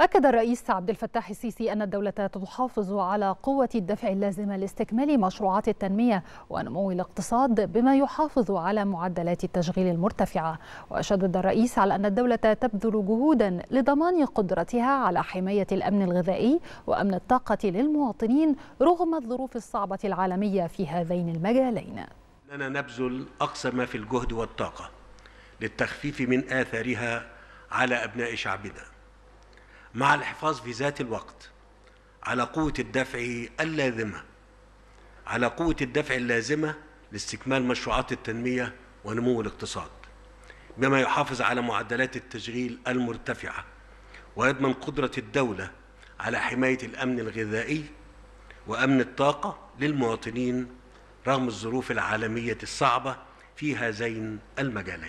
أكد الرئيس عبد الفتاح السيسي أن الدولة تحافظ على قوة الدفع اللازمة لاستكمال مشروعات التنمية ونمو الاقتصاد بما يحافظ على معدلات التشغيل المرتفعة وشدد الرئيس على أن الدولة تبذل جهودا لضمان قدرتها على حماية الأمن الغذائي وأمن الطاقة للمواطنين رغم الظروف الصعبة العالمية في هذين المجالين أننا نبذل أقصى ما في الجهد والطاقة للتخفيف من آثارها على أبناء شعبنا مع الحفاظ في ذات الوقت على قوة الدفع اللازمة على قوة الدفع اللازمة لاستكمال مشروعات التنمية ونمو الاقتصاد بما يحافظ على معدلات التشغيل المرتفعة ويضمن قدرة الدولة على حماية الأمن الغذائي وأمن الطاقة للمواطنين رغم الظروف العالمية الصعبة في هذين المجالين